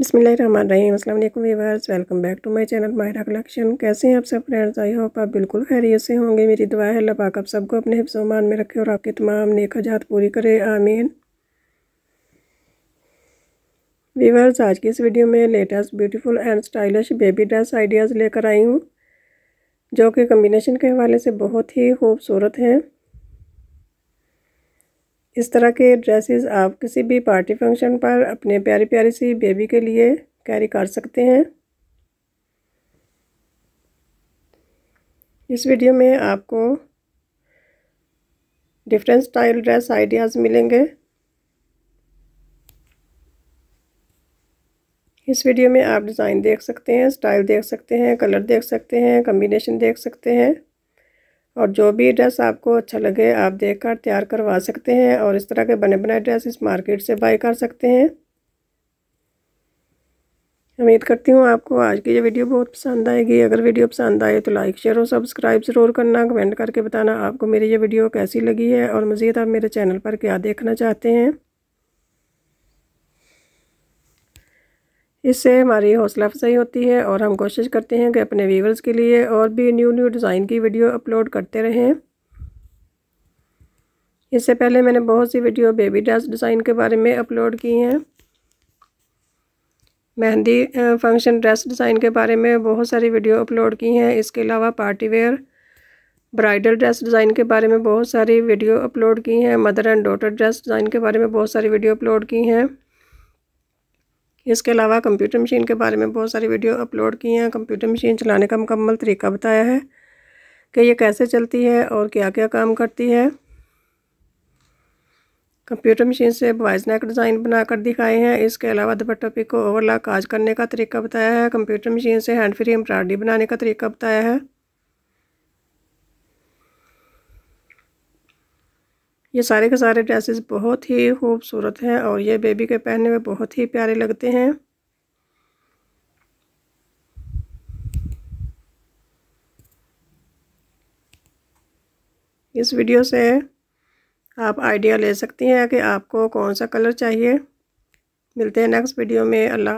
बसमिलकुम welcome back to my channel Mahira collection कैसे हैं आप सब फ्रेंड्स आई होप आप बिल्कुल खैरियत से होंगे मेरी दुआ है लबाक आप सबको अपने हिफ्सोमान में रखे और आपके तमाम नेकाजात पूरी करे आमीन वीवर्स आज की इस वीडियो में latest beautiful and stylish baby dress ideas लेकर आई हूँ जो कि कम्बिनेशन के हवाले से बहुत ही खूबसूरत हैं इस तरह के ड्रेसेस आप किसी भी पार्टी फंक्शन पर अपने प्यारी प्यारी सी बेबी के लिए कैरी कर सकते हैं इस वीडियो में आपको डिफरेंट स्टाइल ड्रेस आइडियाज़ मिलेंगे इस वीडियो में आप डिज़ाइन देख सकते हैं स्टाइल देख सकते हैं कलर देख सकते हैं कम्बिनेशन देख सकते हैं और जो भी ड्रेस आपको अच्छा लगे आप देख कर तैयार करवा सकते हैं और इस तरह के बने बनाए ड्रेस इस मार्केट से बाई कर सकते हैं उम्मीद करती हूँ आपको आज की ये वीडियो बहुत पसंद आएगी अगर वीडियो पसंद आए तो लाइक शेयर और सब्सक्राइब ज़रूर करना कमेंट करके बताना आपको मेरी ये वीडियो कैसी लगी है और मज़ीद आप मेरे चैनल पर क्या देखना चाहते हैं इससे हमारी हौसला अफजाई होती है और हम कोशिश करते हैं कि अपने व्यूवर्स के लिए और भी न्यू न्यू डिज़ाइन की वीडियो अपलोड करते रहें इससे पहले मैंने बहुत सी वीडियो बेबी ड्रेस डिज़ाइन के बारे में अपलोड की हैं मेहंदी फंक्शन ड्रेस डिज़ाइन के बारे में बहुत सारी वीडियो अपलोड की हैं इसके अलावा party wear bridal dress design के बारे में बहुत सारी वीडियो अपलोड की हैं mother and daughter dress design के बारे में बहुत सारी वीडियो अपलोड की हैं इसके अलावा कंप्यूटर मशीन के बारे में बहुत सारी वीडियो अपलोड की हैं कंप्यूटर मशीन चलाने का मुकम्मल तरीका बताया है कि ये कैसे चलती है और क्या क्या काम करती है कंप्यूटर मशीन से बॉयज़ नेक डिज़ाइन बनाकर दिखाए हैं इसके अलावा दुपट्टा पिक को ओवरलॉक काज करने का तरीका बताया है कंप्यूटर मशीन से हैंड फ्री एम्ब्रॉयडरी बनाने का तरीका बताया है ये सारे के सारे ड्रेसेस बहुत ही खूबसूरत हैं और ये बेबी के पहनने में बहुत ही प्यारे लगते हैं इस वीडियो से आप आइडिया ले सकती हैं कि आपको कौन सा कलर चाहिए मिलते हैं नेक्स्ट वीडियो में अल्लाह